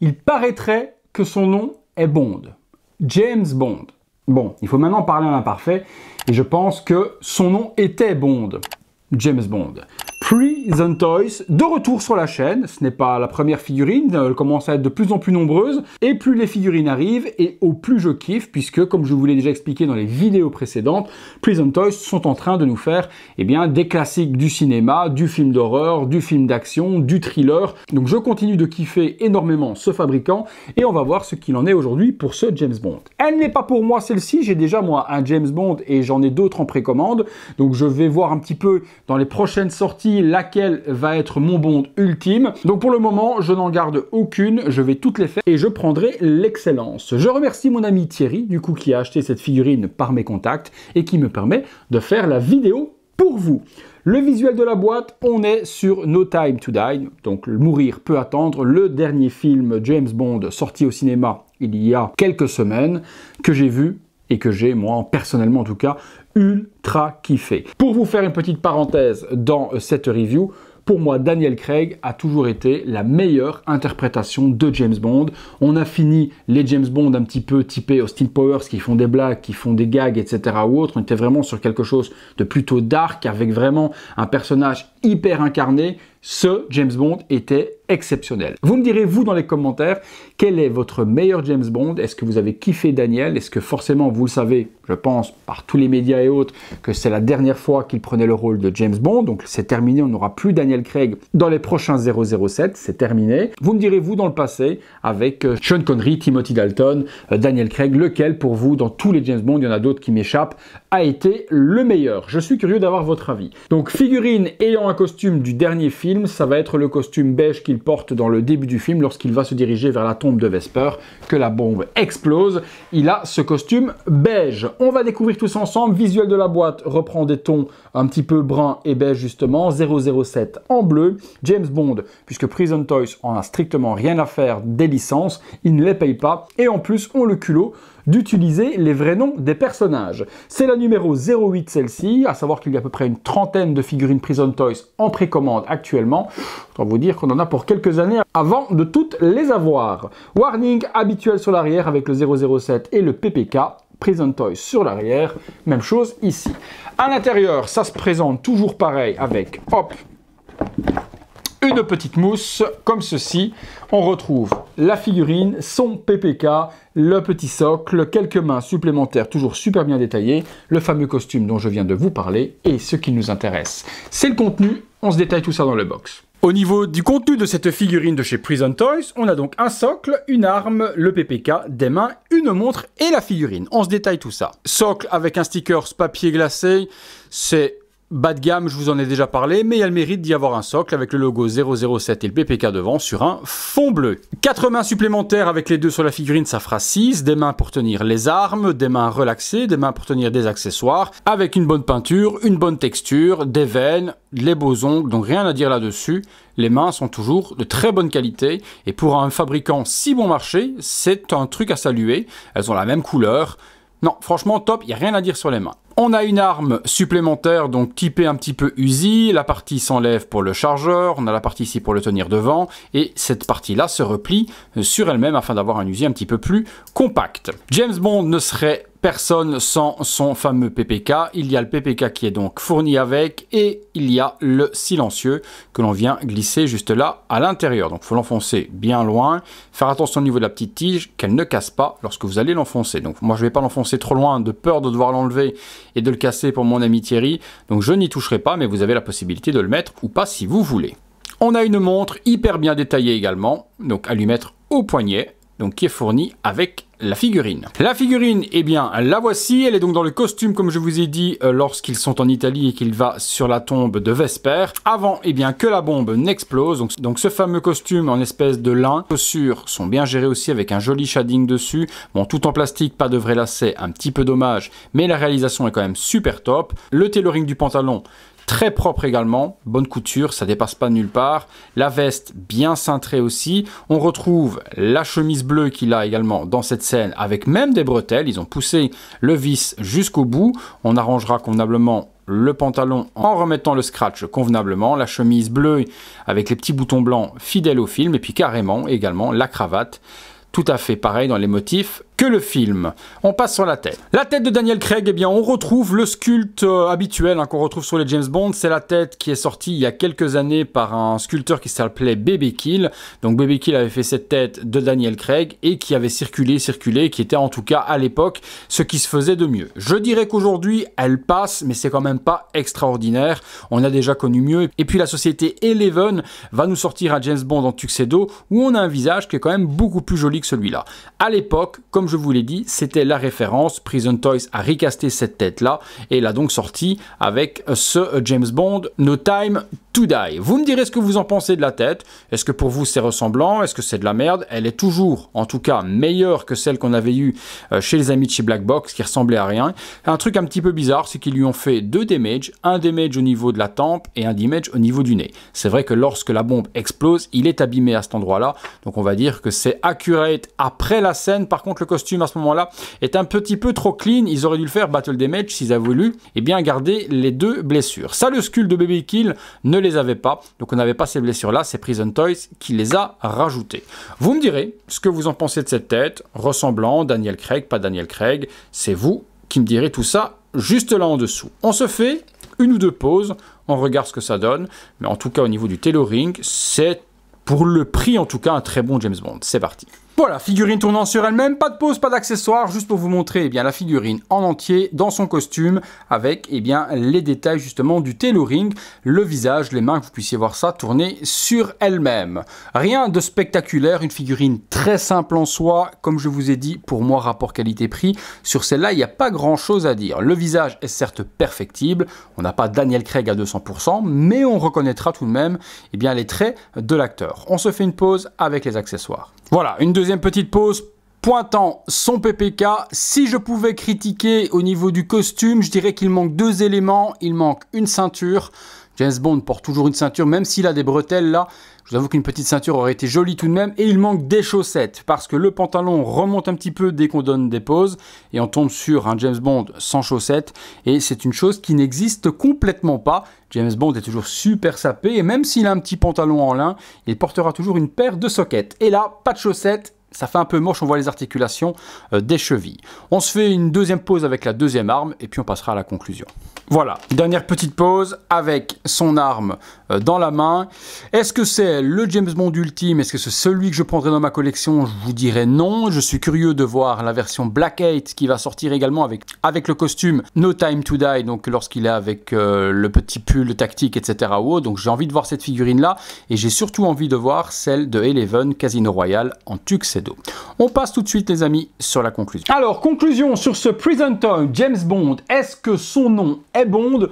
il paraîtrait que son nom est Bond. James Bond. Bon, il faut maintenant parler à imparfait, et je pense que son nom était Bond. James Bond. Prison Toys, de retour sur la chaîne. Ce n'est pas la première figurine, elle commence à être de plus en plus nombreuse. Et plus les figurines arrivent, et au plus je kiffe, puisque comme je vous l'ai déjà expliqué dans les vidéos précédentes, Prison Toys sont en train de nous faire eh bien, des classiques du cinéma, du film d'horreur, du film d'action, du thriller. Donc je continue de kiffer énormément ce fabricant, et on va voir ce qu'il en est aujourd'hui pour ce James Bond. Elle n'est pas pour moi celle-ci, j'ai déjà moi un James Bond et j'en ai d'autres en précommande. Donc je vais voir un petit peu dans les prochaines sorties laquelle va être mon bond ultime. Donc pour le moment, je n'en garde aucune, je vais toutes les faire et je prendrai l'excellence. Je remercie mon ami Thierry, du coup, qui a acheté cette figurine par mes contacts et qui me permet de faire la vidéo pour vous. Le visuel de la boîte, on est sur No Time to Die, donc Mourir peut attendre, le dernier film James Bond sorti au cinéma il y a quelques semaines, que j'ai vu et que j'ai moi personnellement en tout cas ultra kiffé. Pour vous faire une petite parenthèse dans euh, cette review, pour moi, Daniel Craig a toujours été la meilleure interprétation de James Bond. On a fini les James Bond un petit peu typés Austin Powers qui font des blagues, qui font des gags, etc. ou autre. On était vraiment sur quelque chose de plutôt dark avec vraiment un personnage hyper incarné ce James Bond était exceptionnel. Vous me direz, vous, dans les commentaires, quel est votre meilleur James Bond Est-ce que vous avez kiffé Daniel Est-ce que forcément, vous le savez, je pense, par tous les médias et autres, que c'est la dernière fois qu'il prenait le rôle de James Bond. Donc c'est terminé, on n'aura plus Daniel Craig dans les prochains 007, c'est terminé. Vous me direz, vous, dans le passé, avec euh, Sean Connery, Timothy Dalton, euh, Daniel Craig, lequel pour vous, dans tous les James Bond, il y en a d'autres qui m'échappent, a été le meilleur Je suis curieux d'avoir votre avis. Donc figurine ayant un costume du dernier film, ça va être le costume beige qu'il porte dans le début du film lorsqu'il va se diriger vers la tombe de Vesper, que la bombe explose. Il a ce costume beige. On va découvrir tous ensemble. Visuel de la boîte reprend des tons un petit peu brun et beige justement. 007 en bleu. James Bond, puisque Prison Toys en a strictement rien à faire des licences, il ne les paye pas. Et en plus, on le culot d'utiliser les vrais noms des personnages. C'est la numéro 08 celle-ci, à savoir qu'il y a à peu près une trentaine de figurines Prison Toys en précommande actuellement. dois vous dire qu'on en a pour quelques années avant de toutes les avoir. Warning habituel sur l'arrière avec le 007 et le PPK. Prison Toys sur l'arrière, même chose ici. À l'intérieur, ça se présente toujours pareil avec, hop, une petite mousse comme ceci. On retrouve la figurine, son PPK, le petit socle, quelques mains supplémentaires toujours super bien détaillées, le fameux costume dont je viens de vous parler et ce qui nous intéresse. C'est le contenu, on se détaille tout ça dans le box. Au niveau du contenu de cette figurine de chez Prison Toys, on a donc un socle, une arme, le PPK, des mains, une montre et la figurine. On se détaille tout ça. Socle avec un sticker papier glacé, c'est Bas de gamme, je vous en ai déjà parlé, mais il mérite d'y avoir un socle avec le logo 007 et le PPK devant sur un fond bleu. Quatre mains supplémentaires avec les deux sur la figurine, ça fera 6. Des mains pour tenir les armes, des mains relaxées, des mains pour tenir des accessoires, avec une bonne peinture, une bonne texture, des veines, les beaux ongles, donc rien à dire là-dessus. Les mains sont toujours de très bonne qualité et pour un fabricant si bon marché, c'est un truc à saluer. Elles ont la même couleur, non, franchement, top, il n'y a rien à dire sur les mains. On a une arme supplémentaire, donc typée un petit peu Uzi. La partie s'enlève pour le chargeur, on a la partie ici pour le tenir devant, et cette partie-là se replie euh, sur elle-même afin d'avoir un Uzi un petit peu plus compact. James Bond ne serait Personne sans son fameux PPK. Il y a le PPK qui est donc fourni avec et il y a le silencieux que l'on vient glisser juste là à l'intérieur. Donc il faut l'enfoncer bien loin, faire attention au niveau de la petite tige qu'elle ne casse pas lorsque vous allez l'enfoncer. Donc moi je ne vais pas l'enfoncer trop loin de peur de devoir l'enlever et de le casser pour mon ami Thierry. Donc je n'y toucherai pas mais vous avez la possibilité de le mettre ou pas si vous voulez. On a une montre hyper bien détaillée également, donc à lui mettre au poignet donc qui est fourni avec la figurine. La figurine, eh bien, la voici. Elle est donc dans le costume, comme je vous ai dit, euh, lorsqu'ils sont en Italie et qu'il va sur la tombe de Vesper. Avant, eh bien, que la bombe n'explose. Donc, donc, ce fameux costume en espèce de lin. Les chaussures sont bien gérées aussi avec un joli shading dessus. Bon, tout en plastique, pas de vrai lacet, un petit peu dommage, mais la réalisation est quand même super top. Le tailoring du pantalon, Très propre également, bonne couture, ça dépasse pas nulle part. La veste bien cintrée aussi. On retrouve la chemise bleue qu'il a également dans cette scène avec même des bretelles. Ils ont poussé le vis jusqu'au bout. On arrangera convenablement le pantalon en remettant le scratch convenablement, la chemise bleue avec les petits boutons blancs fidèles au film, et puis carrément également la cravate tout à fait pareil dans les motifs que le film. On passe sur la tête. La tête de Daniel Craig, eh bien, on retrouve le sculpte euh, habituel hein, qu'on retrouve sur les James Bond. C'est la tête qui est sortie il y a quelques années par un sculpteur qui s'appelait Baby Kill. Donc Baby Kill avait fait cette tête de Daniel Craig et qui avait circulé, circulé, qui était en tout cas à l'époque ce qui se faisait de mieux. Je dirais qu'aujourd'hui, elle passe, mais c'est quand même pas extraordinaire. On a déjà connu mieux. Et puis la société Eleven va nous sortir à James Bond en tuxedo où on a un visage qui est quand même beaucoup plus joli que celui-là. À l'époque, comme je vous l'ai dit, c'était la référence. Prison Toys a recasté cette tête-là et a donc sorti avec ce James Bond No Time to Die. Vous me direz ce que vous en pensez de la tête. Est-ce que pour vous c'est ressemblant Est-ce que c'est de la merde Elle est toujours, en tout cas, meilleure que celle qu'on avait eue euh, chez les amis de chez Black Box qui ressemblait à rien. Un truc un petit peu bizarre, c'est qu'ils lui ont fait deux damages, un damage au niveau de la tempe et un damage au niveau du nez. C'est vrai que lorsque la bombe explose, il est abîmé à cet endroit-là. Donc on va dire que c'est accurate après la scène. Par contre, le costume à ce moment-là est un petit peu trop clean. Ils auraient dû le faire Battle des matchs s'ils avaient voulu. Et eh bien garder les deux blessures. Ça, le skull de Baby Kill ne les avait pas. Donc on n'avait pas ces blessures-là. C'est Prison Toys qui les a rajoutées. Vous me direz ce que vous en pensez de cette tête. Ressemblant, Daniel Craig, pas Daniel Craig. C'est vous qui me direz tout ça juste là en dessous. On se fait une ou deux pauses, on regarde ce que ça donne. Mais en tout cas, au niveau du ring c'est pour le prix en tout cas un très bon James Bond. C'est parti. Voilà, figurine tournant sur elle-même, pas de pose, pas d'accessoires, juste pour vous montrer eh bien, la figurine en entier dans son costume avec eh bien, les détails justement du tailoring, le visage, les mains, que vous puissiez voir ça tourner sur elle-même. Rien de spectaculaire, une figurine très simple en soi, comme je vous ai dit, pour moi rapport qualité-prix, sur celle-là il n'y a pas grand-chose à dire. Le visage est certes perfectible, on n'a pas Daniel Craig à 200%, mais on reconnaîtra tout de même eh bien, les traits de l'acteur. On se fait une pause avec les accessoires. Voilà, une deuxième petite pause pointant son PPK. Si je pouvais critiquer au niveau du costume, je dirais qu'il manque deux éléments. Il manque une ceinture. James Bond porte toujours une ceinture, même s'il a des bretelles là. Je vous avoue qu'une petite ceinture aurait été jolie tout de même. Et il manque des chaussettes, parce que le pantalon remonte un petit peu dès qu'on donne des pauses, et on tombe sur un James Bond sans chaussettes. Et c'est une chose qui n'existe complètement pas. James Bond est toujours super sapé, et même s'il a un petit pantalon en lin, il portera toujours une paire de sockets. Et là, pas de chaussettes, ça fait un peu moche, on voit les articulations euh, des chevilles. On se fait une deuxième pause avec la deuxième arme et puis on passera à la conclusion. Voilà, dernière petite pause avec son arme euh, dans la main. Est-ce que c'est le James Bond ultime Est-ce que c'est celui que je prendrai dans ma collection Je vous dirais non. Je suis curieux de voir la version Black 8 qui va sortir également avec, avec le costume No Time to Die, donc lorsqu'il est avec euh, le petit pull tactique, etc. donc j'ai envie de voir cette figurine-là et j'ai surtout envie de voir celle de Eleven Casino Royale en tuxedo. On passe tout de suite, les amis, sur la conclusion. Alors, conclusion sur ce Prison Time, James Bond. Est-ce que son nom est Bond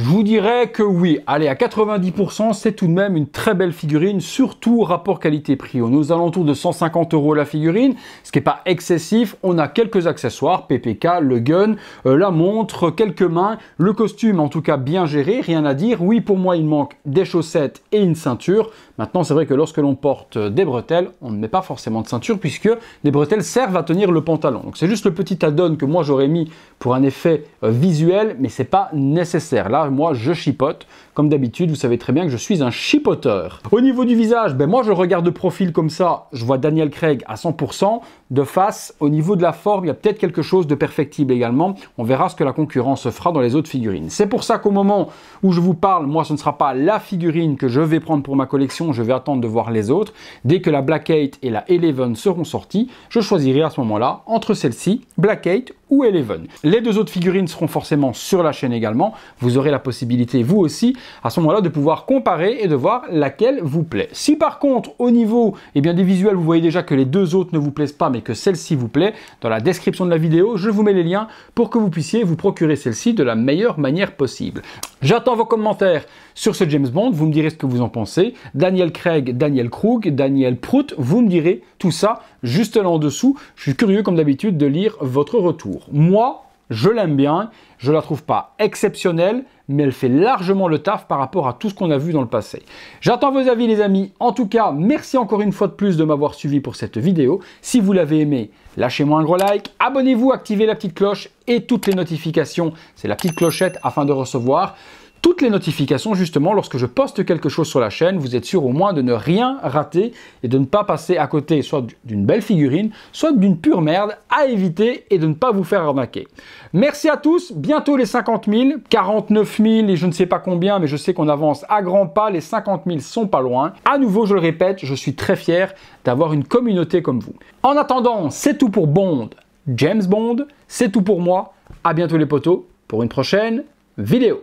je vous dirais que oui, allez, à 90%, c'est tout de même une très belle figurine, surtout rapport qualité-prix. On est aux alentours de 150 euros la figurine, ce qui n'est pas excessif. On a quelques accessoires, PPK, le gun, euh, la montre, quelques mains, le costume en tout cas bien géré, rien à dire. Oui, pour moi, il manque des chaussettes et une ceinture. Maintenant, c'est vrai que lorsque l'on porte euh, des bretelles, on ne met pas forcément de ceinture puisque les bretelles servent à tenir le pantalon. Donc c'est juste le petit add-on que moi j'aurais mis pour un effet euh, visuel, mais ce n'est pas nécessaire. Là, moi, je chipote. Comme d'habitude, vous savez très bien que je suis un chipoteur. Au niveau du visage, ben moi, je regarde de profil comme ça, je vois Daniel Craig à 100%. De face, au niveau de la forme, il y a peut-être quelque chose de perfectible également. On verra ce que la concurrence fera dans les autres figurines. C'est pour ça qu'au moment où je vous parle, moi, ce ne sera pas la figurine que je vais prendre pour ma collection. Je vais attendre de voir les autres. Dès que la Black 8 et la Eleven seront sorties, je choisirai à ce moment-là entre celle ci Black 8 ou Eleven. Les deux autres figurines seront forcément sur la chaîne également. Vous aurez la possibilité, vous aussi, à ce moment-là, de pouvoir comparer et de voir laquelle vous plaît. Si par contre, au niveau eh bien, des visuels, vous voyez déjà que les deux autres ne vous plaisent pas, mais que celle-ci vous plaît, dans la description de la vidéo, je vous mets les liens pour que vous puissiez vous procurer celle-ci de la meilleure manière possible. J'attends vos commentaires sur ce James Bond, vous me direz ce que vous en pensez. Daniel Craig, Daniel Krug, Daniel Prout, vous me direz tout ça juste là en dessous. Je suis curieux comme d'habitude de lire votre retour. Moi, je l'aime bien, je la trouve pas exceptionnelle, mais elle fait largement le taf par rapport à tout ce qu'on a vu dans le passé. J'attends vos avis les amis. En tout cas, merci encore une fois de plus de m'avoir suivi pour cette vidéo. Si vous l'avez aimé, lâchez-moi un gros like, abonnez-vous, activez la petite cloche et toutes les notifications, c'est la petite clochette afin de recevoir toutes les notifications justement lorsque je poste quelque chose sur la chaîne, vous êtes sûr au moins de ne rien rater et de ne pas passer à côté soit d'une belle figurine, soit d'une pure merde à éviter et de ne pas vous faire arnaquer. Merci à tous, bientôt les 50 000, 49 000 et je ne sais pas combien, mais je sais qu'on avance à grands pas, les 50 000 sont pas loin. À nouveau, je le répète, je suis très fier d'avoir une communauté comme vous. En attendant, c'est tout pour Bond, James Bond, c'est tout pour moi, à bientôt les potos pour une prochaine vidéo.